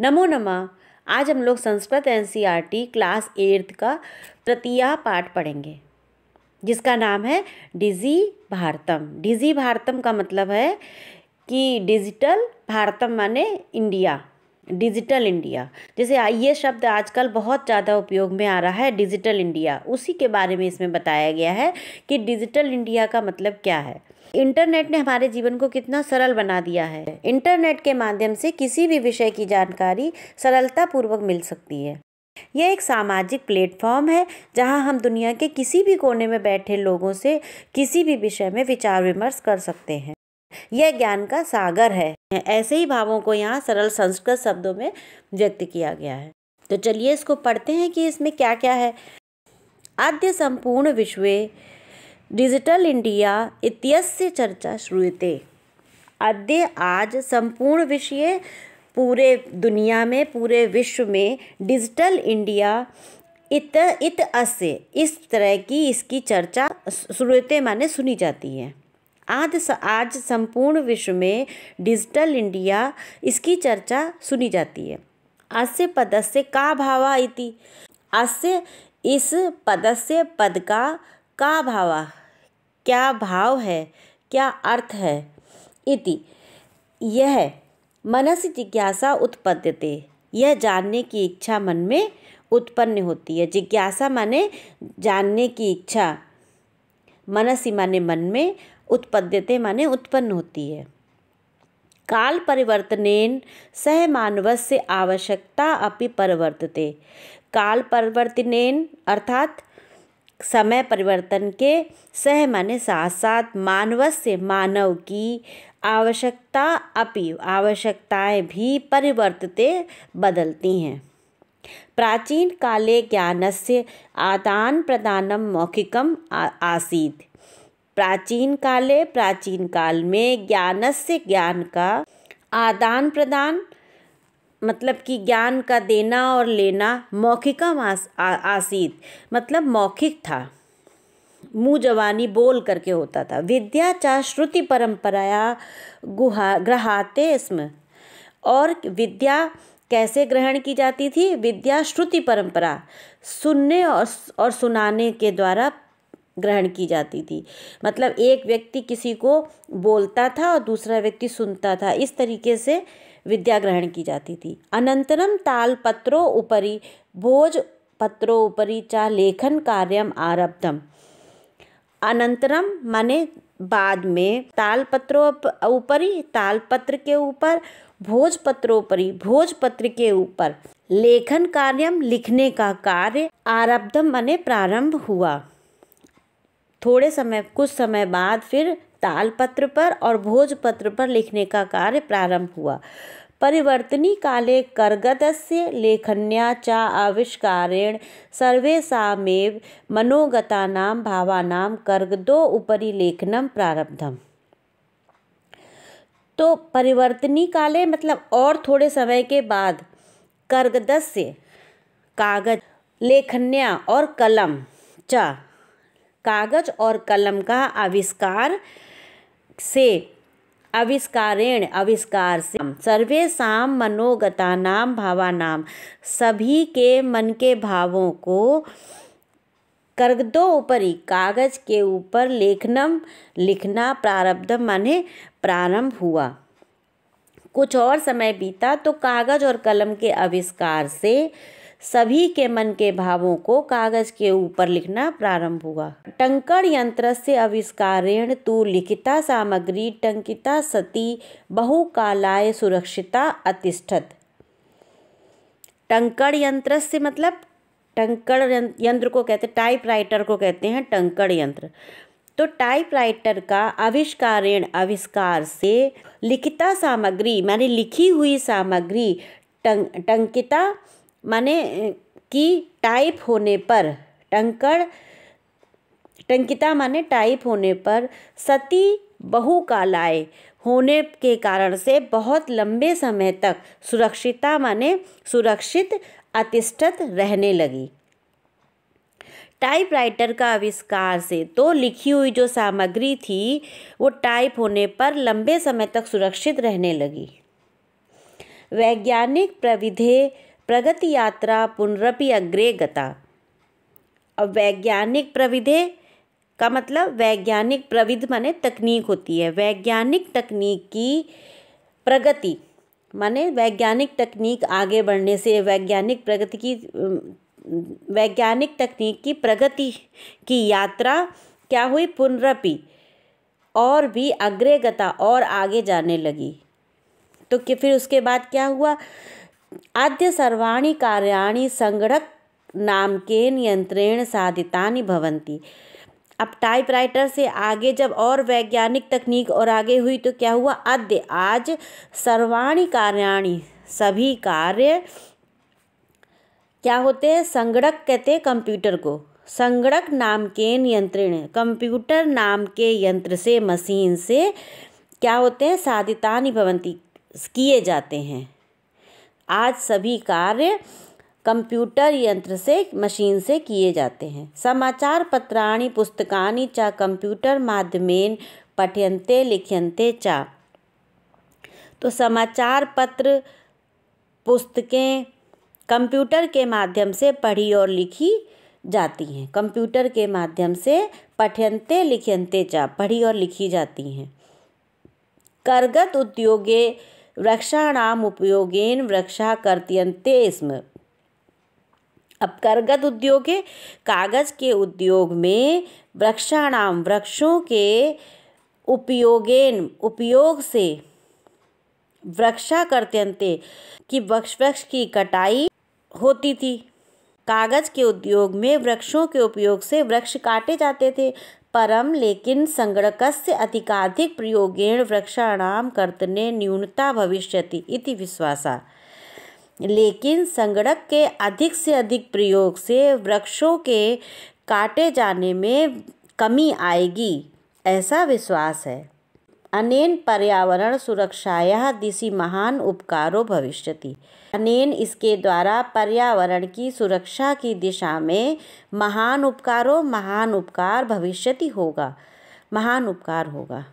नमो नमः आज हम लोग संस्कृत एनसीईआरटी क्लास एट्थ का तृतीया पाठ पढ़ेंगे जिसका नाम है डिजी भारतम डिजी भारतम का मतलब है कि डिजिटल भारतम माने इंडिया डिजिटल इंडिया जैसे ये शब्द आजकल बहुत ज़्यादा उपयोग में आ रहा है डिजिटल इंडिया उसी के बारे में इसमें बताया गया है कि डिजिटल इंडिया का मतलब क्या है इंटरनेट ने हमारे जीवन को कितना सरल बना दिया है इंटरनेट के माध्यम से किसी भी विषय की जानकारी सरलतापूर्वक मिल सकती है यह एक सामाजिक प्लेटफॉर्म है जहां हम दुनिया के किसी भी कोने में बैठे लोगों से किसी भी विषय में विचार विमर्श कर सकते हैं यह ज्ञान का सागर है ऐसे ही भावों को यहाँ सरल संस्कृत शब्दों में व्यक्त किया गया है तो चलिए इसको पढ़ते हैं कि इसमें क्या क्या है आद्य संपूर्ण विश्व डिजिटल इंडिया इत्यस्य चर्चा श्रूयते अद्य आज संपूर्ण विषय पूरे दुनिया में पूरे विश्व में डिजिटल इंडिया इत इत अस्य इस तरह की इसकी चर्चा श्रूयते माने सुनी जाती है आज आज संपूर्ण विश्व में डिजिटल इंडिया इसकी चर्चा सुनी जाती है अस्य पदस्य का भावा इति अस्य इस पदस्य पद का का भावा क्या भाव है क्या अर्थ है इति यह मनस जिज्ञासा उत्पद्यते यह जानने की इच्छा मन में उत्पन्न होती है जिज्ञासा माने जानने की इच्छा मनसी माने मन में उत्पद्यते माने उत्पन्न होती है काल परिवर्तनेन सह मानवस्य आवश्यकता अपनी परिवर्तते काल परिवर्तनेन अर्थात समय परिवर्तन के सह माने साथ साथ मानव से मानव की आवश्यकता अपि आवश्यकताएं भी परिवर्तते बदलती हैं प्राचीन काले ज्ञान से आदान प्रदानम मौखिकम आसीत प्राचीन काले प्राचीन काल में ज्ञान से ज्ञान का आदान प्रदान मतलब कि ज्ञान का देना और लेना मौखिकम आस, आसीत मतलब मौखिक था मुँह जवानी बोल करके होता था विद्या चा श्रुति परंपराया गुहा ग्रहाते इसमें और विद्या कैसे ग्रहण की जाती थी विद्या श्रुति परंपरा सुनने और और सुनाने के द्वारा ग्रहण की जाती थी मतलब एक व्यक्ति किसी को बोलता था और दूसरा व्यक्ति सुनता था इस तरीके से विद्या ग्रहण की जाती थी अनंतरम ताल पत्रों उपरी भोज पत्रों उपरी चा लेखन कार्यम आरब्धम अनंतरम माने बाद में ताल पत्रों ऊपरी ताल पत्र के ऊपर भोज परी भोज पत्र के ऊपर लेखन कार्यम लिखने का कार्य आरब्धम माने प्रारंभ हुआ थोड़े समय कुछ समय बाद फिर तालपत्र पर और भोजपत्र पर लिखने का कार्य प्रारंभ हुआ परिवर्तनी काले से लेखन्या च आविष्कारेण सर्वे मनोगता मनोगतानां भावानां करगदो उपरि लेखनम प्रारब्धम तो परिवर्तनी काले मतलब और थोड़े समय के बाद करगदस्य कागज लेखन्या और कलम चा कागज और कलम का आविष्कार से आविष्कारेण आविष्कार से सर्वे साम मनोगता नाम भावा नाम सभी के मन के भावों को कर्गदों ऊपरी कागज के ऊपर लेखनम लिखना प्रारब्ध माने प्रारंभ हुआ कुछ और समय बीता तो कागज और कलम के आविष्कार से सभी के मन के भावों को कागज के ऊपर लिखना प्रारंभ हुआ टंकण यंत्र से आविष्कारेण तु लिखिता सामग्री टंकिता सती कालाय सुरक्षिता अतिष्ठत टंकड़ यंत्र से मतलब टंकड़ यंत्र को कहते टाइप राइटर को कहते हैं टंकड़ यंत्र तो टाइप राइटर का आविष्कारेण आविष्कार से लिखिता सामग्री मानी लिखी हुई सामग्री टं टंकिता माने कि टाइप होने पर टंकड़ टंकिता माने टाइप होने पर सती बहुकालाय होने के कारण से बहुत लंबे समय तक सुरक्षिता माने सुरक्षित अतिष्ठत रहने लगी टाइपराइटर का आविष्कार से तो लिखी हुई जो सामग्री थी वो टाइप होने पर लंबे समय तक सुरक्षित रहने लगी वैज्ञानिक प्रविधे प्रगति यात्रा पुनरपि अग्रे गता अब वैज्ञानिक प्रविधे का मतलब वैज्ञानिक प्रविध माने तकनीक होती है वैज्ञानिक तकनीक की प्रगति माने वैज्ञानिक तकनीक आगे बढ़ने से वैज्ञानिक प्रगति की वैज्ञानिक तकनीक की प्रगति की यात्रा क्या हुई पुनरपि और भी अग्रेगता और आगे जाने लगी तो कि फिर उसके बाद क्या हुआ आद्य सर्वाणि कार्याणि संगणक नामकेन यंत्रेण साधितानि भवन्ति अब टाइपराइटर से आगे जब और वैज्ञानिक तकनीक और आगे हुई तो क्या हुआ आद्य आज सर्वाणी कार्याणी सभी कार्य क्या होते हैं संगणक कहते हैं कंप्यूटर को संगणक नाम के नियंत्रण कंप्यूटर नाम के यंत्र से मशीन से क्या होते हैं साधिता निभवंती किए जाते हैं आज सभी कार्य कंप्यूटर यंत्र से मशीन से किए जाते हैं समाचार पत्राणी पुस्तकानी चा कंप्यूटर माध्यमेन पठ्यंते लिख्यन्ते चा तो समाचार पत्र पुस्तकें कंप्यूटर के माध्यम से पढ़ी और लिखी जाती हैं कंप्यूटर के माध्यम से पठ्यंते लिख्यन्ते चा पढ़ी और लिखी जाती हैं करगत उद्योगे वृक्षाणाम उपयोगेन वृक्षा कर्त्यन्ते स्म उद्योग है कागज के उद्योग में वृक्षाणाम वृक्षों के उपयोगेन उपयोग से वृक्षा कर्त्यन्ते कि वृक्ष वृक्ष की कटाई होती थी कागज के उद्योग में वृक्षों के उपयोग से वृक्ष काटे जाते थे परम लेकिन संगणक से अधिकाधिक प्रयोगेण वृक्षाण कर्तने न्यूनता भविष्य इति विश्वासा लेकिन संगणक के अधिक से अधिक प्रयोग से वृक्षों के काटे जाने में कमी आएगी ऐसा विश्वास है अनेन पर्यावरण सुरक्षाया दिशी महान उपकारो भविष्यति अनेन इसके द्वारा पर्यावरण की सुरक्षा की दिशा में महान उपकारों महान उपकार भविष्य होगा महान उपकार होगा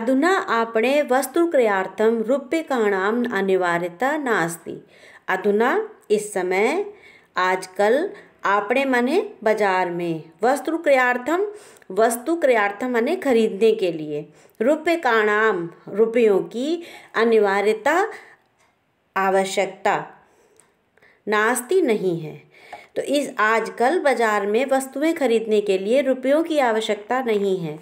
अधुना आपणे वस्तुक्रयार्थम रूप्यकाणाम अनिवार्यता नास्ति अधुना इस समय आजकल आपने मने बाजार में वस्तु क्रियार्थम वस्तु क्रियार्थम मने खरीदने के लिए रुपये का नाम रुपयों की अनिवार्यता आवश्यकता नास्ती नहीं है तो इस आजकल बाज़ार में वस्तुएं खरीदने के लिए रुपयों की आवश्यकता नहीं है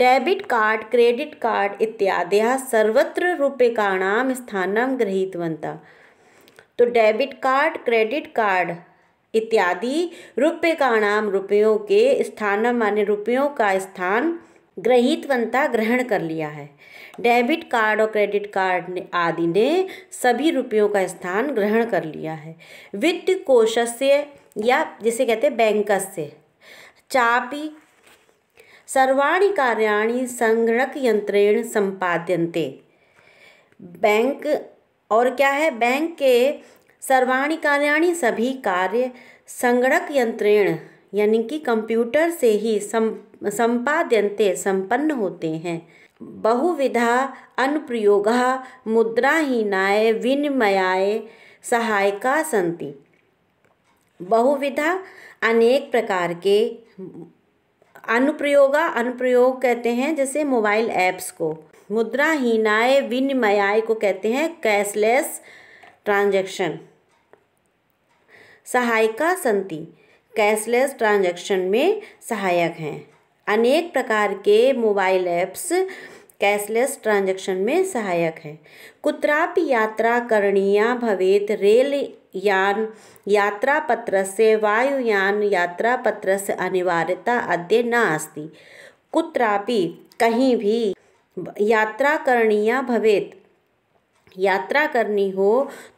डेबिट कार्ड क्रेडिट कार्ड इत्यादि सर्वत्र नाम स्थानम गृहितवंता तो डेबिट कार्ड क्रेडिट कार्ड इत्यादि नाम रुपयों के स्थान माने रुपयों का स्थान गृहितवंता ग्रहण कर लिया है डेबिट कार्ड और क्रेडिट कार्ड आदि ने सभी रुपयों का स्थान ग्रहण कर लिया है वित्त से या जिसे कहते हैं से चापी सर्वाणी कार्याणी संगणक यंत्रेण संपाद्यन्ते बैंक और क्या है बैंक के सर्वाणी कार्याणी सभी कार्य संगणक यंत्रेण यानी कि कंप्यूटर से ही सम संपाद्यन्ते संपन्न होते हैं बहुविधा अनुप्रयोग मुद्राहीनाय विनिमयाय सहायिका सन्ति बहुविधा अनेक प्रकार के अनुप्रयोग अनुप्रयोग कहते हैं जैसे मोबाइल ऐप्स को मुद्राहीनाय विनिमयाय को कहते हैं कैशलेस ट्रांजैक्शन सहायिका संति कैशलेस ट्रांजैक्शन में सहायक हैं अनेक प्रकार के मोबाइल ऐप्स कैशलेस ट्रांजैक्शन में सहायक है कुत्रापि यात्रा करणीय भवेत रेल यान यात्रा पत्र से वायुयान यात्रा पत्र से अनिवार्यता अद्य नास्ति कुत्रापि कहीं भी यात्रा करणीय भवेत यात्रा करनी हो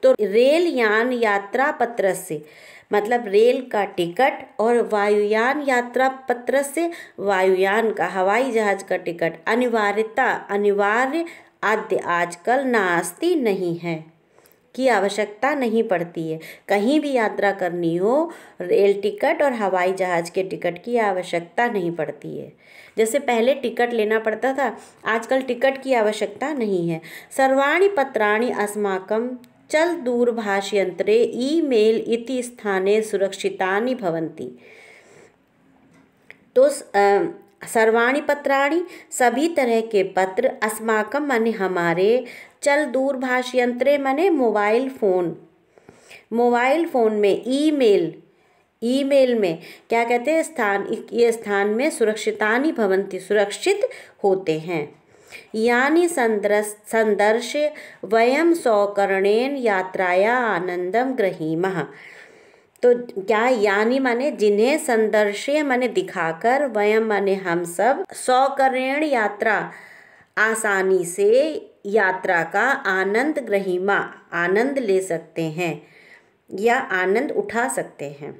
तो रेल यान यात्रा पत्र से मतलब रेल का टिकट और वायुयान यात्रा पत्र से वायुयान का हवाई जहाज का टिकट अनिवार्यता अनिवार्य आद्य आजकल नास्ती नहीं है की आवश्यकता नहीं पड़ती है कहीं भी यात्रा करनी हो रेल टिकट और हवाई जहाज़ के टिकट की आवश्यकता नहीं पड़ती है जैसे पहले टिकट लेना पड़ता था आजकल टिकट की आवश्यकता नहीं है सर्वाणी पत्राणी अस्माकम चल दूरभाषयन्त्रे ई मेल इति स्थाने सुरक्षिता भवन्ति तो सर्वाणी पत्राणी सभी तरह के पत्र अस्माकम मन हमारे चल दूरभाष यंत्रे मने मोबाइल फ़ोन मोबाइल फ़ोन में ईमेल ईमेल में क्या कहते हैं स्थान ये स्थान में सुरक्षितानी भवंती सुरक्षित होते हैं यानी संदर्श वयम वयं सौकर्णेन यात्राया आनंदम गृहिमा तो क्या यानी माने जिन्हें संदर्श माने दिखाकर वयम माने हम सब सौकर्ण यात्रा आसानी से यात्रा का आनंद ग्रहिमा आनंद ले सकते हैं या आनंद उठा सकते हैं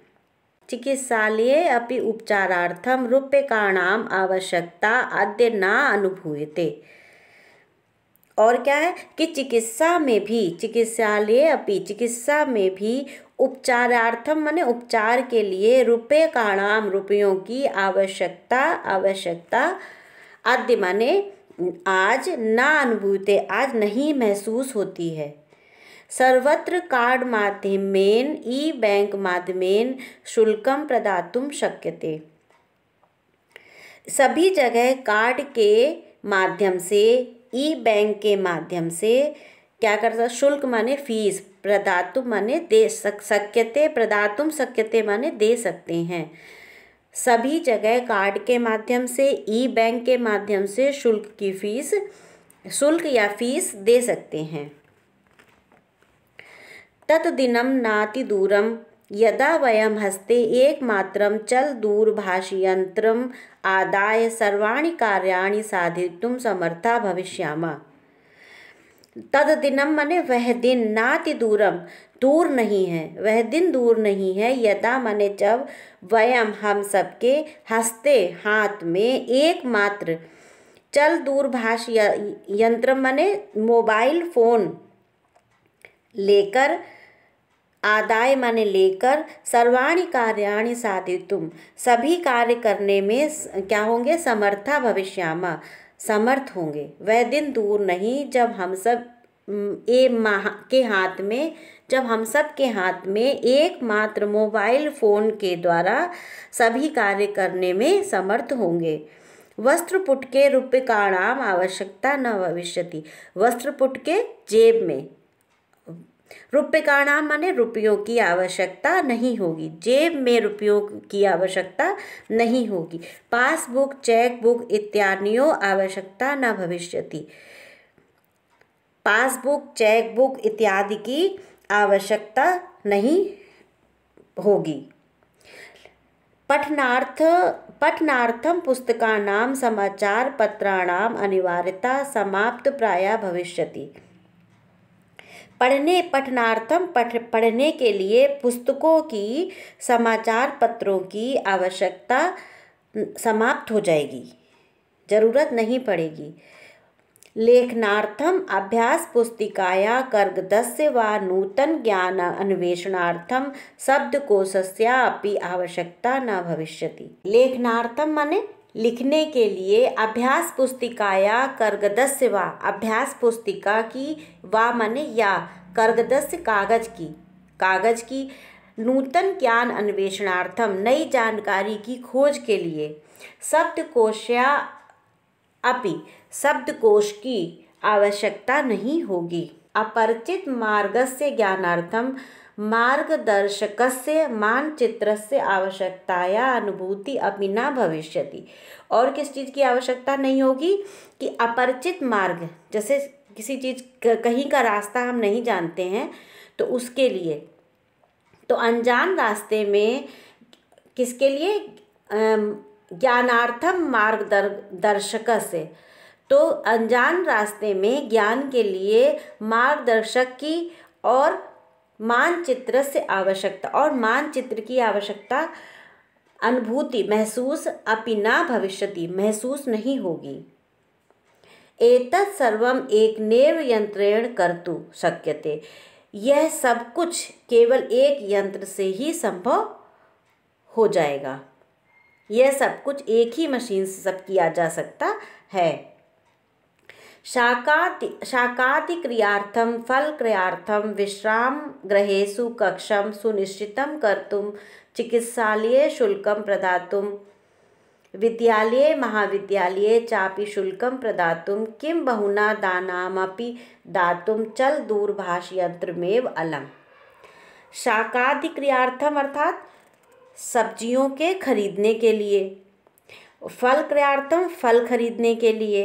चिकित्सालय अपि उपचारार्थं रूप्यकाणाम् आवश्यकता अद्य न अनुभूयते और क्या है कि चिकित्सा में भी चिकित्सालय अपनी चिकित्सा में भी उपचारार्थम माने उपचार के लिए रुपये का नाम रुपयों की आवश्यकता आवश्यकता आद्य माने आज ना अनुभूते आज नहीं महसूस होती है सर्वत्र कार्ड माध्यमेन ई बैंक माध्यमेन शुल्कम प्रदातुम शक्यते सभी जगह कार्ड के माध्यम से ई बैंक के माध्यम से क्या करता शुल्क माने फीस प्रदातु माने दे सक सक्यते प्रदातुम सक्यते माने दे सकते हैं सभी जगह कार्ड के माध्यम से ई बैंक के माध्यम से शुल्क की फीस शुल्क या फीस दे सकते हैं नाति नातिदूरं यदा वयम हस्ते चल दूरभाषयंत्र आदाय सर्वाणी कार्याणि साधितुम समर्था तद दिनम मने वह दिन नाति दूरम दूर नहीं है वह दिन दूर नहीं है यदा मने जब वयम हम सबके हस्ते हाथ में एकमात्र चल दूरभाष यंत्र मने मोबाइल फ़ोन लेकर आदाय मन लेकर सर्वाणी कार्याणि साधितुम सभी कार्य करने में क्या होंगे समर्था भविष्यामा समर्थ होंगे वह दिन दूर नहीं जब हम सब ए माह के हाथ में जब हम सब के हाथ में एकमात्र मोबाइल फ़ोन के द्वारा सभी कार्य करने में समर्थ होंगे वस्त्रपुट के रूपकाणाम आवश्यकता न भविष्यति वस्त्रपुट के जेब में रुपये का नाम माने रुपयों की आवश्यकता नहीं होगी जेब में रुपयों की आवश्यकता नहीं होगी पासबुक चेकबुक इत्यादियों आवश्यकता न भविष्यति पासबुक चेकबुक इत्यादि की आवश्यकता नहीं होगी पठनार्थ पठनार्थम पुस्तकानाम समाचार पत्राणाम अनिवार्यता समाप्त प्राय भविष्यति पढ़ने पठनार्थम पठ पढ़ने के लिए पुस्तकों की समाचार पत्रों की आवश्यकता समाप्त हो जाएगी ज़रूरत नहीं पड़ेगी लेखनार्थम अभ्यास पुस्तिकाया दस्य व नूतन ज्ञान अन्वेषणार्थम शब्दकोशस्या अपनी आवश्यकता न भविष्यति लेखनार्थम माने लिखने के लिए अभ्यास पुस्तिका या कर्गदस्य वा अभ्यास पुस्तिका की वा मन या कर्गदस्य कागज की कागज की नूतन ज्ञान अन्वेषणार्थम नई जानकारी की खोज के लिए शब्दकोशया अपि शब्दकोश की आवश्यकता नहीं होगी अपरिचित मार्ग से ज्ञानार्थम से आवश्यकता आवश्यकताया अनुभूति अपनी न भविष्य और किस चीज़ की आवश्यकता नहीं होगी कि अपरिचित मार्ग जैसे किसी चीज़ कहीं का रास्ता हम नहीं जानते हैं तो उसके लिए तो अनजान रास्ते में किसके लिए ज्ञानार्थम मार्ग दर्शक से तो अनजान रास्ते में ज्ञान के लिए मार्गदर्शक की और मानचित्र से आवश्यकता और मानचित्र की आवश्यकता अनुभूति महसूस अपनी ना भविष्य महसूस नहीं होगी एतत् सर्वम एक नेव यंत्रेण कर्तु शक्यते यह सब कुछ केवल एक यंत्र से ही संभव हो जाएगा यह सब कुछ एक ही मशीन से सब किया जा सकता है शाकाति क्रियार्थम विश्राम ग्रहेशु कक्षम सुनिश्चित कर्तुं चिकित्सालय शुल्क प्रदातुं विद्यालय महाविद्यालय चापी शुल्कं प्रदातुं किं बहुना दानामपि दातुं चल दूरभाषयंत्रमेव अलम क्रियार्थम अर्थात सब्जियों के खरीदने के लिए फल क्रियार्थम फल खरीदने के लिए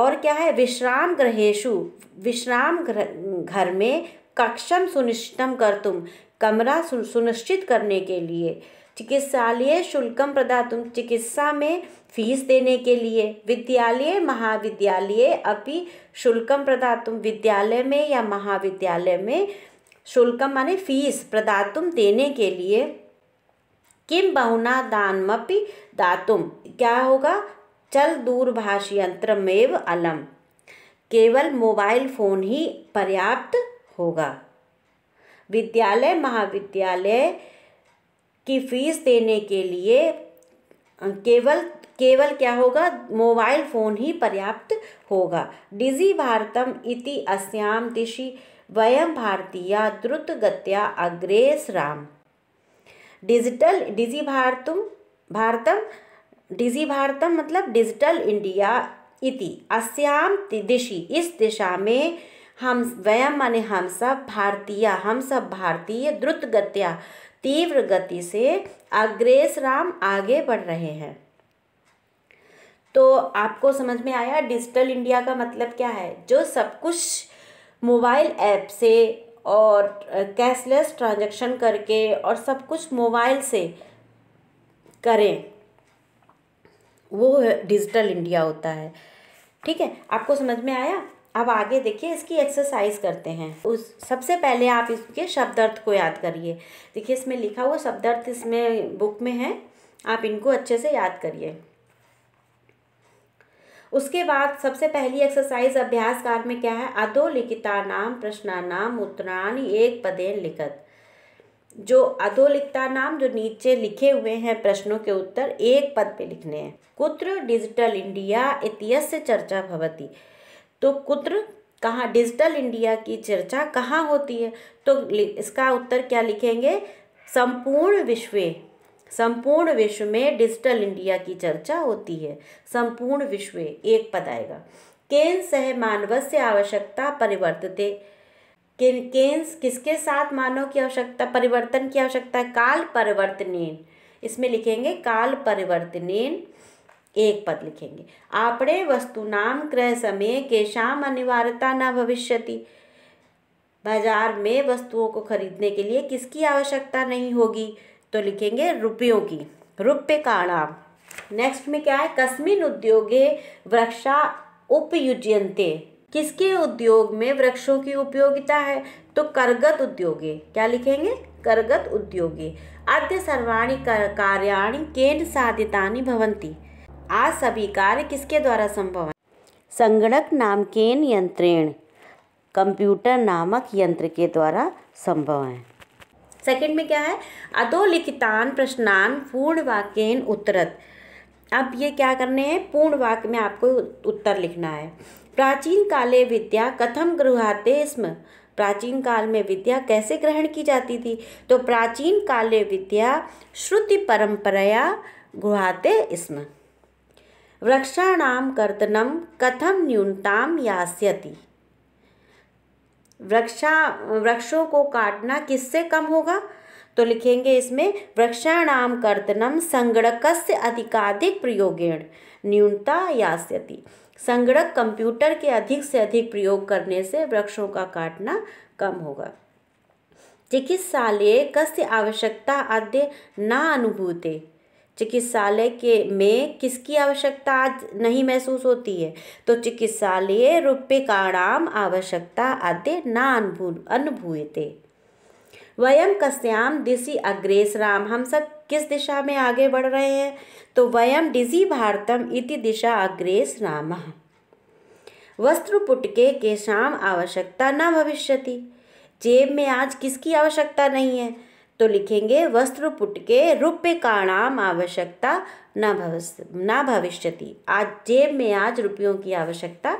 और क्या है विश्राम गृहेशु विश्राम घर में कक्षम सुनिश्चितम कर तुम कमरा सुनिश्चित करने के लिए चिकित्सालय शुल्कम तुम चिकित्सा में फीस देने के लिए विद्यालय महाविद्यालय अपि शुल्कम तुम विद्यालय में या महाविद्यालय में शुल्कम माने फीस प्रदातुम देने के लिए किम बहुना दानमपि दातुम क्या होगा चल दूरभाष यंत्रमेव अलम केवल मोबाइल फ़ोन ही पर्याप्त होगा विद्यालय महाविद्यालय की फीस देने के लिए केवल केवल क्या होगा मोबाइल फ़ोन ही पर्याप्त होगा डिजी भारतम इति अस्याम दिशि वयम भारतीय द्रुतगत्या अग्रेसराम डिजिटल डिजी भारतम भारतम डिजी भारतम मतलब डिजिटल इंडिया इति अस्याम दिशी इस दिशा में हम वयम माने हम सब भारतीय हम सब भारतीय द्रुत गत्या तीव्र गति से अग्रेस राम आगे बढ़ रहे हैं तो आपको समझ में आया डिजिटल इंडिया का मतलब क्या है जो सब कुछ मोबाइल ऐप से और कैशलेस ट्रांजैक्शन करके और सब कुछ मोबाइल से करें वो डिजिटल इंडिया होता है ठीक है आपको समझ में आया अब आगे देखिए इसकी एक्सरसाइज करते हैं उस सबसे पहले आप इसके शब्द अर्थ को याद करिए देखिए इसमें लिखा हुआ शब्द अर्थ इसमें बुक में है आप इनको अच्छे से याद करिए उसके बाद सबसे पहली एक्सरसाइज अभ्यास कार में क्या है अधोलिखिता नाम प्रश्नानाम उत्तराण एक पदेन लिखत जो अधोलिखता नाम जो नीचे लिखे हुए हैं प्रश्नों के उत्तर एक पद पे लिखने हैं कुत्र डिजिटल इंडिया इतिहास से चर्चा भवती तो कुत्र कहाँ डिजिटल इंडिया की चर्चा कहाँ होती है तो इसका उत्तर क्या लिखेंगे संपूर्ण विश्व संपूर्ण विश्व में डिजिटल इंडिया की चर्चा होती है संपूर्ण विश्व एक पद आएगा केंद्र सह मानव से आवश्यकता परिवर्तित केन्स किसके साथ मानव की आवश्यकता परिवर्तन की आवश्यकता है काल परिवर्तनीन इसमें लिखेंगे काल परिवर्तनीन एक पद लिखेंगे वस्तु वस्तुनाम क्रय समय के शाम अनिवार्यता न भविष्य बाजार में वस्तुओं को खरीदने के लिए किसकी आवश्यकता नहीं होगी तो लिखेंगे रुपयों की रुपये काणाम नेक्स्ट में क्या है कस्मिन उद्योगे वृक्षा उपयुजते किसके उद्योग में वृक्षों की उपयोगिता है तो करगत उद्योगे क्या लिखेंगे करगत उद्योगे अद्य सर्वाणी कर, कार्याणी केन साधिता भवंती आज सभी कार्य किसके द्वारा संभव है संगणक नाम केन यंत्रेण कंप्यूटर नामक यंत्र के द्वारा संभव है सेकंड में क्या है अधोलिखितान प्रश्नान पूर्ण वाक्यन उत्तरत अब ये क्या करने हैं पूर्ण वाक्य में आपको उत्तर लिखना है प्राचीन काले विद्या कथम गृहाते स्म प्राचीन काल में विद्या कैसे ग्रहण की जाती थी तो प्राचीन काले विद्या श्रुति परंपरया गुहाते स्म वृक्षाणाम कर्तनम कथम न्यूनताम यास्यति वृक्षा वृक्षों को काटना किससे कम होगा तो लिखेंगे इसमें वृक्षाणाम कर्तनम से अधिकाधिक प्रयोगेण न्यूनता यास्यति संगणक कंप्यूटर के अधिक से अधिक प्रयोग करने से वृक्षों का काटना कम होगा चिकित्सालय कस्य आवश्यकता आद्य ना अनुभूते चिकित्सालय के में किसकी आवश्यकता आज नहीं महसूस होती है तो चिकित्सालय रूप्यकाणाम आवश्यकता आद्य ना अनुभू अनुभूयते वयम कस्याम दिशि अग्रेसराम हम सब किस दिशा में आगे बढ़ रहे हैं तो वयम डिजी भारतम इति दिशा अग्रेसराम वस्त्रपुटके के शाम आवश्यकता न भविष्यति जेब में आज किसकी आवश्यकता नहीं है तो लिखेंगे वस्त्र पुटके रुपये का नाम आवश्यकता न भविष्य न भविष्यति आज जेब में आज रुपयों की आवश्यकता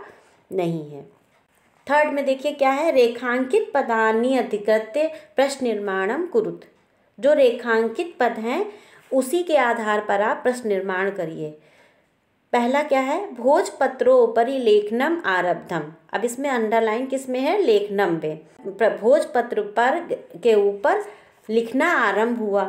नहीं है थर्ड में देखिए क्या है रेखांकित पदानी अधिकृत्य प्रश्न निर्माणम कुरुत जो रेखांकित पद हैं उसी के आधार पर आप प्रश्न निर्माण करिए पहला क्या है भोजपत्रोपरि लेखनम आरब्धम अब इसमें अंडरलाइन किस में है लेखनम पे भोजपत्र पर के ऊपर लिखना आरंभ हुआ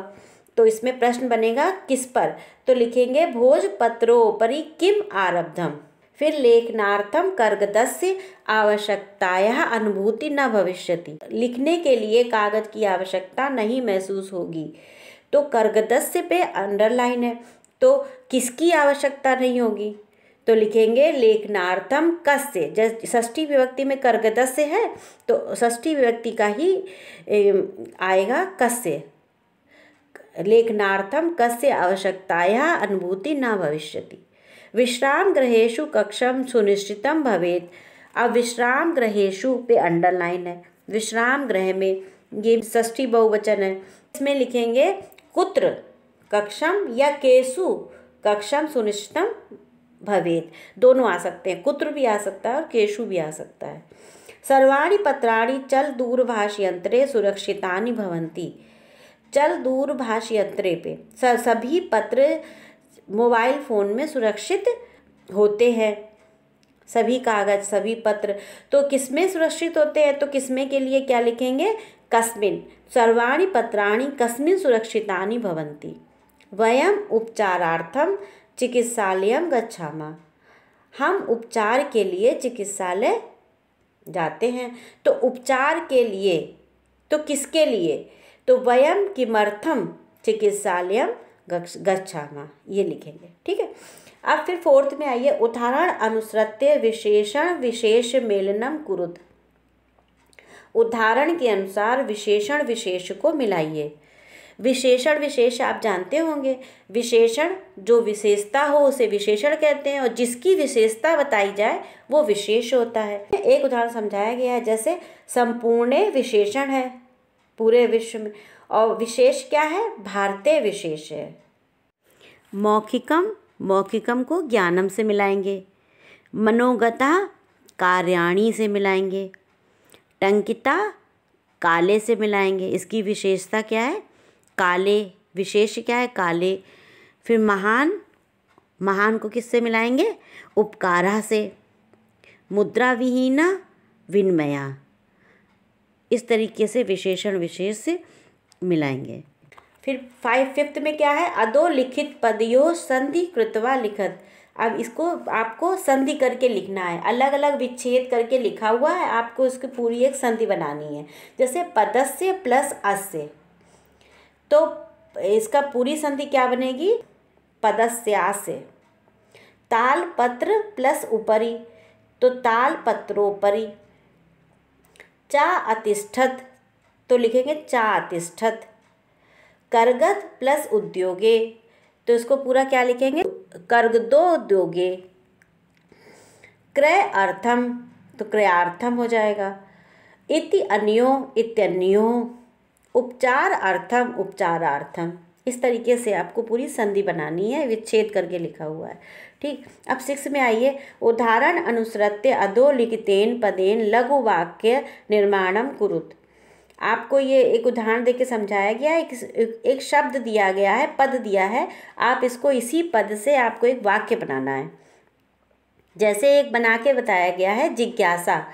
तो इसमें प्रश्न बनेगा किस पर तो लिखेंगे भोजपत्रोपरि किम आरब्धम फिर लेखनार्थम कर्गदस्य आवश्यकताया अनुभूति न भविष्य लिखने के लिए कागज़ की आवश्यकता नहीं महसूस होगी तो कर्गदस्य पे अंडरलाइन है तो किसकी आवश्यकता नहीं होगी तो लिखेंगे लेखनार्थम कस्य जैसे षष्ठी विभक्ति में कर्गदस्य है तो षष्ठी विभक्ति का ही आएगा कस्य लेखनार्थम कस्य आवश्यकताया अनुभूति न भविष्यति विश्राम ग्रहेशु कक्षम सुनिश्चितम भवेत अब विश्राम गृहेशु पे अंडरलाइन है विश्राम गृह में ये ष्ठी बहुवचन है इसमें लिखेंगे कुत्र कक्षम या केसु कक्षम सुनिश्चितम भवेत दोनों आ सकते हैं कुत्र भी आ सकता है और केशु भी आ सकता है सर्वाणी पत्राणी चल दूरभाष यंत्रे सुरक्षितानि भवंती चल दूरभाष यंत्रे पे सभी पत्र मोबाइल फ़ोन में सुरक्षित होते हैं सभी कागज सभी पत्र तो किसमें सुरक्षित होते हैं तो किसमें के लिए क्या लिखेंगे कस्मिन सर्वाणी पत्राणी कस्मिन सुरक्षिता भवंती वयम उपचारार्थम चिकित्सालय गच्छामा हम उपचार के लिए चिकित्सालय जाते हैं तो उपचार के लिए तो किसके लिए तो वयम किमर्थम चिकित्सालयम गच्छामा ये लिखेंगे ठीक है अब फिर फोर्थ में आइए उदाहरण अनुसृत्य विशेषण विशेष मेलनम कुरुत उदाहरण के अनुसार विशेषण विशेष को मिलाइए विशेषण विशेष आप जानते होंगे विशेषण जो विशेषता हो उसे विशेषण कहते हैं और जिसकी विशेषता बताई जाए वो विशेष होता है एक उदाहरण समझाया गया है जैसे संपूर्ण विशेषण है पूरे विश्व में और विशेष क्या है भारतीय विशेष है मौखिकम मौखिकम को ज्ञानम से मिलाएंगे मनोगता कार्याणी से मिलाएंगे टंकिता काले से मिलाएंगे इसकी विशेषता क्या है काले विशेष क्या है काले फिर महान महान को किससे मिलाएंगे उपकारा से मुद्रा विहीना विनमया इस तरीके से विशेषण विशेष से मिलाएंगे फिर फाइव फिफ्थ में क्या है अदो लिखित पदयो संधि कृतवा लिखत अब इसको आपको संधि करके लिखना है अलग अलग विच्छेद करके लिखा हुआ है आपको उसकी पूरी एक संधि बनानी है जैसे पदस्य प्लस अस्य तो इसका पूरी संधि क्या बनेगी पदस्यास्य ताल पत्र प्लस उपरी तो ताल पत्रोपरी चा अतिष्ठत तो लिखेंगे चातिष्ठत करगत प्लस उद्योगे तो इसको पूरा क्या लिखेंगे उद्योगे क्रय अर्थम तो क्रयार्थम हो जाएगा इति अन्यो इत्यन्यो उपचार अर्थम उपचारार्थम इस तरीके से आपको पूरी संधि बनानी है विच्छेद करके लिखा हुआ है ठीक अब सिक्स में आइए उदाहरण अनुसृत्य अधोलिखितेन पदेन लघु वाक्य निर्माणम कुरुत आपको ये एक उदाहरण देके समझाया गया है एक, एक शब्द दिया गया है पद दिया है आप इसको इसी पद से आपको एक वाक्य बनाना है जैसे एक बना के बताया गया है जिज्ञासा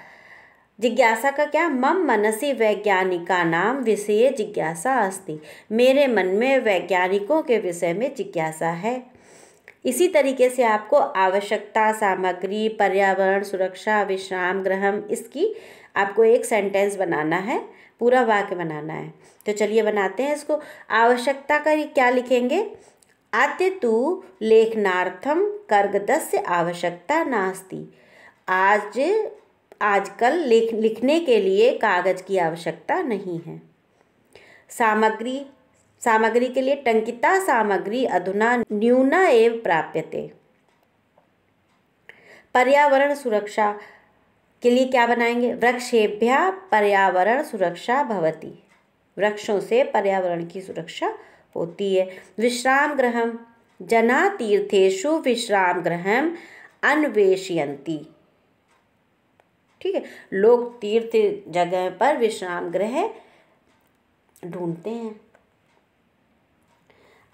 जिज्ञासा का क्या मम मनसी वैज्ञानिका नाम विषय जिज्ञासा अस्ति मेरे मन में वैज्ञानिकों के विषय में जिज्ञासा है इसी तरीके से आपको आवश्यकता सामग्री पर्यावरण सुरक्षा विश्राम ग्रहण इसकी आपको एक सेंटेंस बनाना है पूरा वाक्य बनाना है तो चलिए बनाते हैं इसको आवश्यकता का क्या लिखेंगे आद्य तु लेखनार्थम कर्गदस्य आवश्यकता नास्ति आज आजकल लेख लिखने के लिए कागज़ की आवश्यकता नहीं है सामग्री सामग्री के लिए टंकिता सामग्री अधुना न्यूना एवं प्राप्यते पर्यावरण सुरक्षा के लिए क्या बनाएंगे वृक्षेभ्य पर्यावरण सुरक्षा भवती वृक्षों से पर्यावरण की सुरक्षा होती है विश्राम ग्रह जना तीर्थेशु विश्राम ग्रह अन्वेषयती ठीक है लोग तीर्थ जगह पर विश्राम ग्रह ढूंढते हैं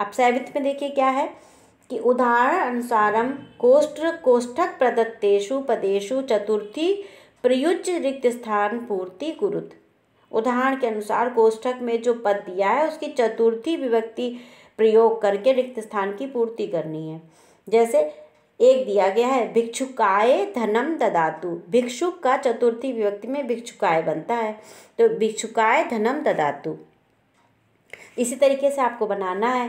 अब सैवित में देखिए क्या है कि उदाहरण अनुसारम कोष्ठ कोष्ठक प्रदत्तेशु पदेशु चतुर्थी प्रयुज रिक्त स्थान पूर्ति गुरुत उदाहरण के अनुसार कोष्ठक में जो पद दिया है उसकी चतुर्थी विभक्ति प्रयोग करके रिक्त स्थान की पूर्ति करनी है जैसे एक दिया गया है भिक्षुकाय धनम ददातु भिक्षुक का चतुर्थी विभक्ति में भिक्षुकाय बनता है तो भिक्षुकाय धनम ददातु इसी तरीके से आपको बनाना है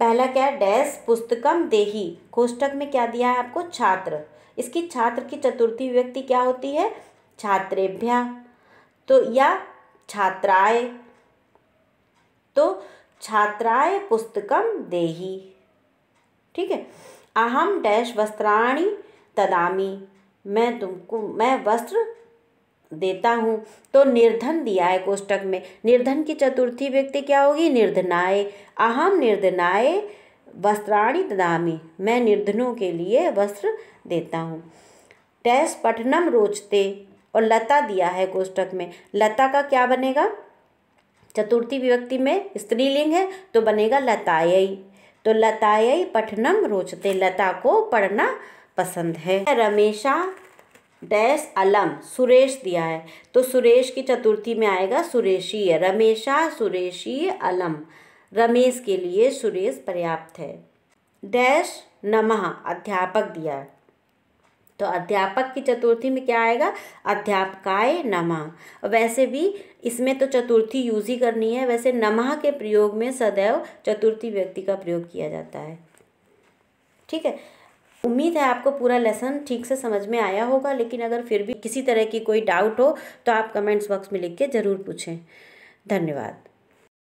पहला क्या है डैश पुस्तकम देही कोष्टक में क्या दिया है आपको छात्र इसकी छात्र की चतुर्थी व्यक्ति क्या होती है छात्रेभ्य तो या छात्राए तो छात्राए पुस्तकम देही ठीक है अहम डैश वस्त्राणी तदामी मैं तुमको मैं वस्त्र देता हूँ तो निर्धन दिया है कोष्टक में निर्धन की चतुर्थी व्यक्ति क्या होगी निर्धनाय अहम निर्धनाय वस्त्राणी ददामी मैं निर्धनों के लिए वस्त्र देता हूँ टैस पठनम रोचते और लता दिया है कोष्टक में लता का क्या बनेगा चतुर्थी विभक्ति में स्त्रीलिंग है तो बनेगा लतायई तो लतायई पठनम रोचते लता को पढ़ना पसंद है रमेशा डैश अलम सुरेश दिया है तो सुरेश की चतुर्थी में आएगा सुरेशी रमेशा सुरेशी अलम रमेश के लिए सुरेश पर्याप्त है डैश नमः अध्यापक दिया तो अध्यापक की चतुर्थी में क्या आएगा अध्यापकाय नमः वैसे भी इसमें तो चतुर्थी यूज ही करनी है वैसे नमः के प्रयोग में सदैव चतुर्थी व्यक्ति का प्रयोग किया जाता है ठीक है उम्मीद है आपको पूरा लेसन ठीक से समझ में आया होगा लेकिन अगर फिर भी किसी तरह की कोई डाउट हो तो आप कमेंट्स बॉक्स में लिख के ज़रूर पूछें धन्यवाद